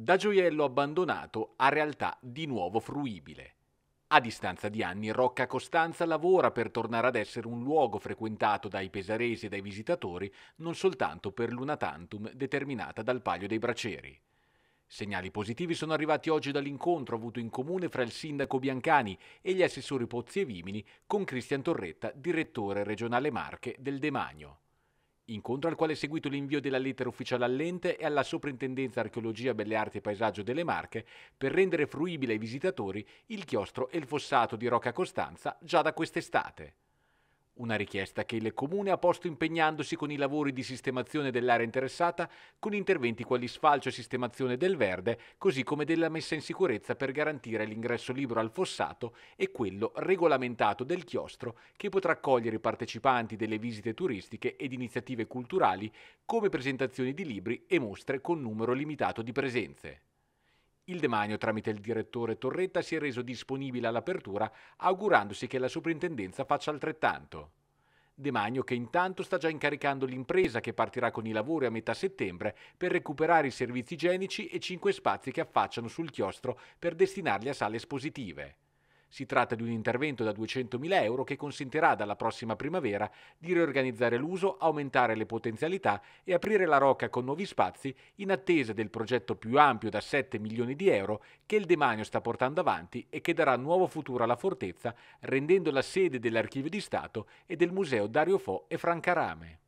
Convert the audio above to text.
da gioiello abbandonato a realtà di nuovo fruibile. A distanza di anni, Rocca Costanza lavora per tornare ad essere un luogo frequentato dai pesaresi e dai visitatori, non soltanto per l'una tantum determinata dal Palio dei Braceri. Segnali positivi sono arrivati oggi dall'incontro avuto in comune fra il sindaco Biancani e gli assessori Pozzi e Vimini con Cristian Torretta, direttore regionale Marche del Demagno incontro al quale è seguito l'invio della lettera ufficiale all'ente e alla Soprintendenza Archeologia, Belle Arti e Paesaggio delle Marche per rendere fruibile ai visitatori il chiostro e il fossato di Rocca Costanza già da quest'estate. Una richiesta che il Comune ha posto impegnandosi con i lavori di sistemazione dell'area interessata con interventi quali sfalcio e sistemazione del verde, così come della messa in sicurezza per garantire l'ingresso libero al fossato e quello regolamentato del chiostro che potrà accogliere i partecipanti delle visite turistiche ed iniziative culturali come presentazioni di libri e mostre con numero limitato di presenze. Il demanio tramite il direttore Torretta si è reso disponibile all'apertura augurandosi che la soprintendenza faccia altrettanto. De Magno che intanto sta già incaricando l'impresa che partirà con i lavori a metà settembre per recuperare i servizi igienici e cinque spazi che affacciano sul chiostro per destinarli a sale espositive. Si tratta di un intervento da 200.000 euro che consentirà dalla prossima primavera di riorganizzare l'uso, aumentare le potenzialità e aprire la Rocca con nuovi spazi in attesa del progetto più ampio da 7 milioni di euro che il demanio sta portando avanti e che darà nuovo futuro alla fortezza rendendola sede dell'Archivio di Stato e del Museo Dario Fo e Franca Rame.